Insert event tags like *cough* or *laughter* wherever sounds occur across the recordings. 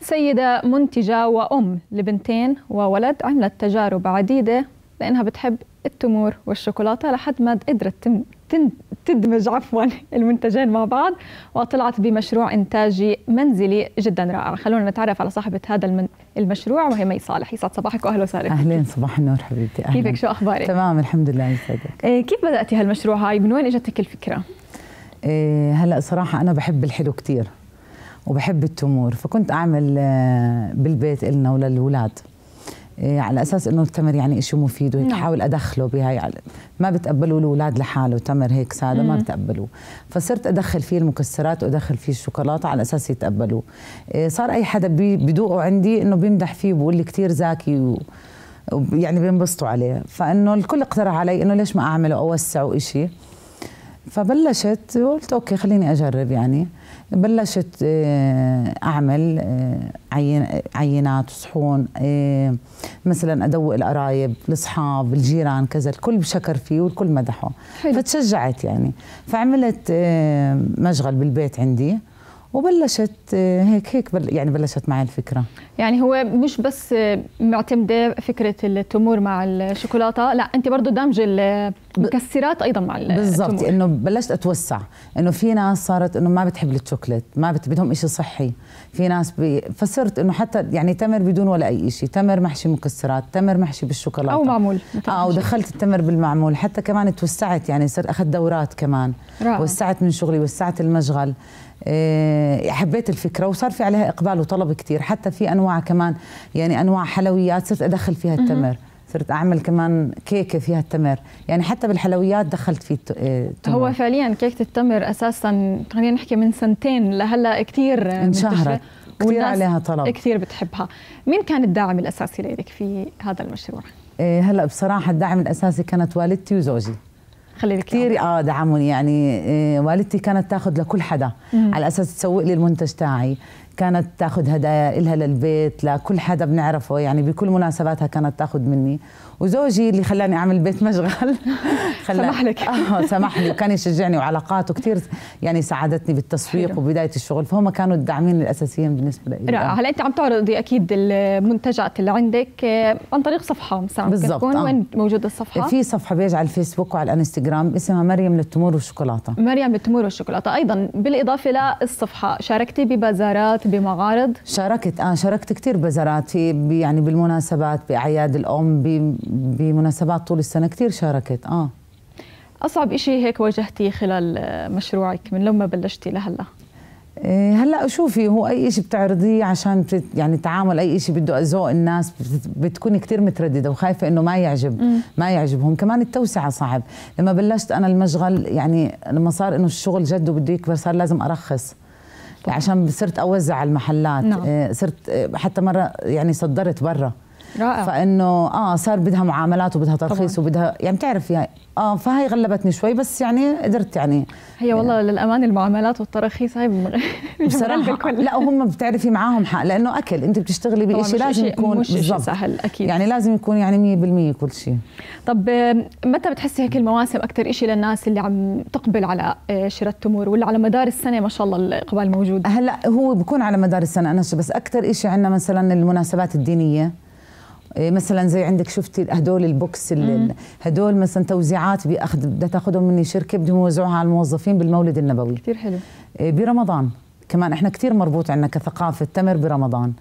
سيدة منتجة وأم لبنتين وولد عملت تجارب عديدة لأنها بتحب التمور والشوكولاتة لحد ما قدرت تدمج عفوا المنتجين مع بعض وطلعت بمشروع إنتاجي منزلي جدا رائع خلونا نتعرف على صاحبة هذا المشروع وهي مي صالح يسعد صباحك وأهلا وسهلا أهلين صباح النور حبيبتي أهلا. كيفك شو أخبارك؟ تمام الحمد لله يسعدك إيه كيف بدأتي هالمشروع هاي من وين إجتك الفكرة؟ إيه هلا صراحة أنا بحب الحلو كثير وبحب التمور فكنت اعمل آه، بالبيت النا وللولاد إيه، على اساس انه التمر يعني شيء مفيد وهيك نعم. احاول ادخله بهاي ما بتقبلوا الاولاد لحاله تمر هيك ساده ما بتقبلوه فصرت ادخل فيه المكسرات وادخل فيه الشوكولاته على اساس يتقبلوه إيه، صار اي حدا بدوقه عندي انه بيمدح فيه بيقول لي كثير زاكي و يعني بينبسطوا عليه فانه الكل اقترح علي انه ليش ما اعمله اوسعه شيء فبلشت وقلت اوكي خليني اجرب يعني بلشت آه، اعمل آه، عينات وصحون آه، مثلا ادوق القرايب الاصحاب الجيران كذا الكل شكر فيه والكل مدحه فتشجعت يعني فعملت مشغل بالبيت عندي وبلشت آه، هيك هيك بل يعني بلشت معي الفكره يعني هو مش بس معتمده فكره التمور مع الشوكولاته لا انت برضه دمج المكسرات ايضا مع التمور بالضبط انه بلشت اتوسع انه في ناس صارت انه ما بتحب الشوكليت ما بدهم شيء صحي في ناس بي... فصرت انه حتى يعني تمر بدون ولا اي شيء تمر محشي مكسرات تمر محشي بالشوكولاته او معمول اه ودخلت التمر بالمعمول حتى كمان توسعت يعني صرت اخذت دورات كمان رائع. وسعت من شغلي وسعت المشغل آه، حبيت الفكره وصار في عليها اقبال وطلب كثير حتى في انواع كمان يعني انواع حلويات صرت ادخل فيها التمر صرت اعمل كمان كيكه فيها التمر يعني حتى بالحلويات دخلت في آه، التمر. هو فعليا كيكه التمر اساسا خلينا نحكي من سنتين لهلا كثير انشهرت كثير عليها طلب كثير بتحبها مين كان الداعم الاساسي لك في هذا المشروع آه، هلا بصراحه الداعم الاساسي كانت والدتي وزوجي خلي كثير اه دعموني يعني إيه والدتي كانت تاخذ لكل حدا مم. على اساس تسوق لي المنتج تاعي كانت تاخذ هدايا إلها للبيت لكل حدا بنعرفه يعني بكل مناسباتها كانت تاخذ مني وزوجي اللي خلاني اعمل بيت مشغل *laughs* سمح لك اه سمح لي وكان يشجعني وعلاقاته كثير يعني ساعدتني بالتسويق وبدايه الشغل فهم كانوا الداعمين الاساسيين بالنسبه لي رائع هلا انت عم تعرضي اكيد المنتجات اللي عندك آه، عن طريق صفحه مساء بالضبط آه. وين موجوده الصفحه في صفحه بيج على الفيسبوك وعلى الانستغرام اسمها مريم للتمور والشوكولاته مريم للتمور والشوكولاته ايضا بالاضافه للصفحه شاركتي ببازارات بمعارض شاركت اه شاركت كثير بازارات في يعني بالمناسبات باعياد الام بمناسبات طول السنه كثير شاركت اه اصعب شيء هيك واجهتيه خلال مشروعك من لما بلشتي لهلا إيه، هلا شوفي هو اي شيء بتعرضيه عشان يعني تعامل اي شيء بده ذوق الناس بتكوني كثير متردده وخايفه انه ما يعجب ما يعجبهم كمان التوسعه صعب لما بلشت انا المشغل يعني لما صار انه الشغل جد وبده يكبر صار لازم ارخص عشان صرت اوزع على المحلات نعم. إيه، صرت إيه، حتى مره يعني صدرت برا رائع فانه اه صار بدها معاملات وبدها ترخيص وبدها يعني بتعرف يعني اه فهي غلبتني شوي بس يعني قدرت يعني هي والله يعني للامانه المعاملات والتراخيص هاي *laughs* بصراحه لا وهم بتعرفي معاهم حق لانه اكل انت بتشتغلي بشيء لازم يكون مش بالضبط سهل اكيد يعني لازم يكون يعني 100% كل شيء طب متى بتحسي هيك المواسم اكثر شيء للناس اللي عم تقبل على آه، شراء التمور ولا على مدار السنه ما شاء الله الاقبال موجود هلا هو بكون على مدار السنه انا بس اكثر شيء عندنا مثلا المناسبات الدينيه إيه، مثلا زي عندك شفتي هدول البوكس هدول مثلا توزيعات بياخذ بدها تاخذهم مني شركه بدهم يوزعوها على الموظفين بالمولد النبوي كثير حلو إيه، برمضان كمان احنا كثير مربوط عندنا كثقافه تمر برمضان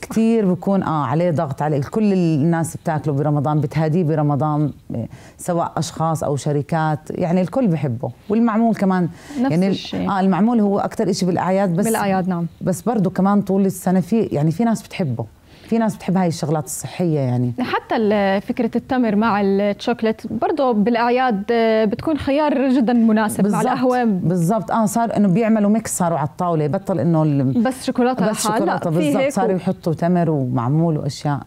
كثير بكون اه عليه ضغط عليه كل الناس بتاكله برمضان بتهاديه برمضان إيه، سواء اشخاص او شركات يعني الكل بحبه والمعمول كمان نفس يعني الشيء اه المعمول هو اكثر شيء بالاعياد بس بالاعياد نعم بس برضه كمان طول السنه في يعني في ناس بتحبه في ناس بتحب هاي الشغلات الصحيه يعني حتى فكره التمر مع الشوكلت برضه بالاعياد آه، بتكون خيار جدا مناسب بالزبط. مع القهوه بالضبط اه صار انه بيعملوا ميكس صاروا على الطاوله بطل انه بس شوكولاته بس شوكولاته بالضبط صاروا يحطوا تمر ومعمول واشياء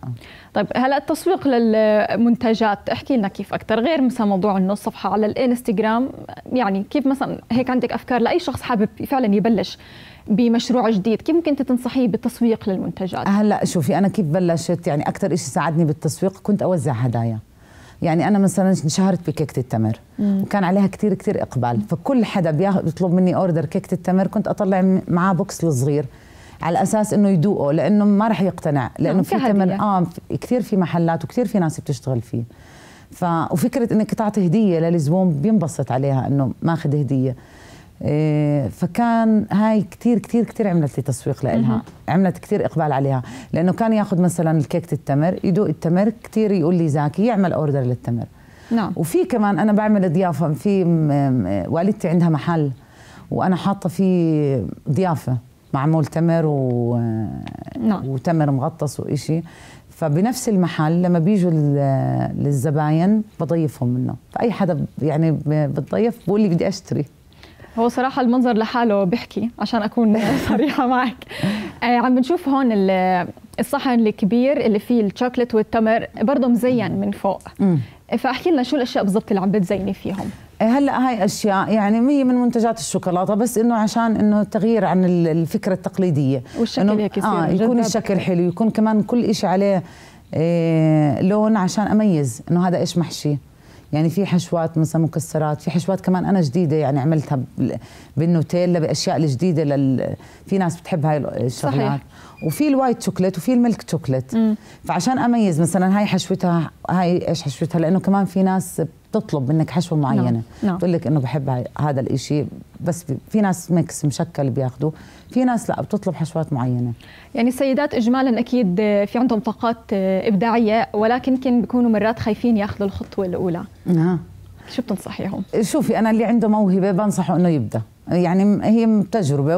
طيب هلا التسويق للمنتجات احكي لنا كيف اكثر غير مثلا موضوع انه الصفحه على الانستغرام يعني كيف مثلا هيك عندك افكار لاي شخص حابب فعلا يبلش بمشروع جديد كيف ممكن تنصحيه بالتسويق للمنتجات هلا شوفي انا كيف بلشت يعني اكثر شيء ساعدني بالتسويق كنت اوزع هدايا يعني انا مثلا انشهرت بكيكه التمر مم. وكان عليها كثير كثير اقبال مم. فكل حدا بيطلب مني اوردر كيكه التمر كنت اطلع معاه بوكس صغير على اساس انه يدوقه لانه ما راح يقتنع نعم، لانه في تمر اه كثير في محلات وكثير في ناس بتشتغل فيه ف وفكره انك تعطي هديه للزبون بينبسط عليها انه ماخذ هديه إيه، فكان هاي كثير كثير كثير عملت لي تسويق لإلها عملت كثير إقبال عليها لأنه كان ياخذ مثلا الكيكة التمر يدوق التمر كثير يقول لي زاكي يعمل أوردر للتمر نعم وفي كمان أنا بعمل ضيافة في والدتي عندها محل وأنا حاطة فيه ضيافة معمول تمر و... نعم. وتمر مغطس وإشي فبنفس المحل لما بيجوا للزباين بضيفهم منه فأي حدا يعني بتضيف بقول لي بدي أشتري هو صراحة المنظر لحاله بحكي عشان أكون *laughs* صريحة معك آه، عم بنشوف هون الصحن الكبير اللي فيه الشوكلت والتمر برضه مزين من فوق فأحكي لنا شو الأشياء بالضبط اللي عم بتزيني فيهم هلا هاي اشياء يعني هي من منتجات الشوكولاته بس انه عشان انه تغيير عن الفكره التقليديه والشكل هيك يصير آه يكون الشكل حلو يكون كمان كل شيء عليه إيه لون عشان اميز انه هذا ايش محشي يعني في حشوات مثلا مكسرات في حشوات كمان انا جديده يعني عملتها بالنوتيلا باشياء الجديده لل في ناس بتحب هاي الشغلات صحيح. وفي الوايت شوكليت وفي الملك شوكليت فعشان اميز مثلا هاي حشوتها هاي ايش حشوتها لانه كمان في ناس تطلب منك حشوه نعم، معينه نعم. تقول لك انه بحب هذا الإشي بس في ناس ميكس مشكل بياخذوه في ناس لا بتطلب حشوات معينه يعني السيدات اجمالا اكيد آه، في عندهم طاقات آه، ابداعيه ولكن يمكن بيكونوا مرات خايفين ياخذوا الخطوه الاولى آه. شو بتنصحيهم شوفي انا اللي عنده موهبه بنصحه انه يبدا يعني هي تجربه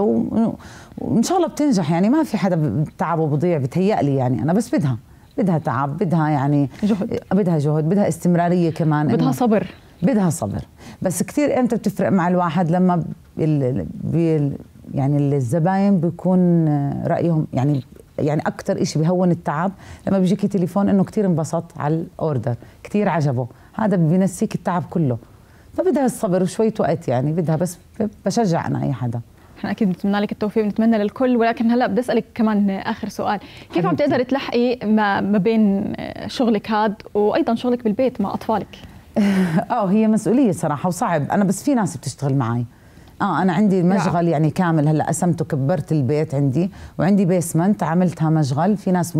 وان شاء الله بتنجح يعني ما في حدا تعبه بضيع بتهيألي يعني انا بس بدها بدها تعب بدها يعني جهد بدها جهد بدها استمراريه كمان بدها صبر بدها صبر بس كثير امتى بتفرق مع الواحد لما بال... بال... يعني الزباين بيكون رايهم يعني يعني اكثر شيء بهون التعب لما بيجيكي تليفون انه كثير انبسط على الاوردر كثير عجبه هذا بينسيك التعب كله فبدها الصبر وشويه وقت يعني بدها بس بشجع انا اي حدا احنا اكيد بنتمنى لك التوفيق بنتمنى للكل ولكن هلا بدي اسالك كمان اخر سؤال كيف عم تقدري تلحقي ما, ما بين شغلك هذا وايضا شغلك بالبيت مع اطفالك *laughs* اه هي مسؤوليه صراحه وصعب انا بس في ناس بتشتغل معي اه انا عندي نعم. مشغل يعني كامل هلا قسمته كبرت البيت عندي وعندي بيسمنت عملتها مشغل في ناس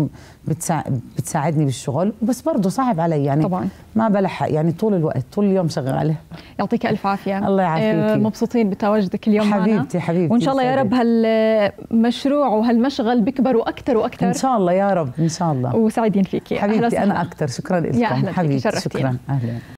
بتساع... بتساعدني بالشغل بس برضه صعب علي يعني طبعا ما بلحق يعني طول الوقت طول اليوم شغاله يعطيك الف عافيه *laughs* الله يعافيك آه، مبسوطين بتواجدك اليوم حبيبتي معنا. حبيبتي وان شاء الله يا رب هالمشروع وهالمشغل بيكبر واكثر واكثر ان شاء الله يا رب ان شاء الله وسعيدين فيك حبيبتي انا اكثر شكرا لكم حبيبتي شكرا اهلا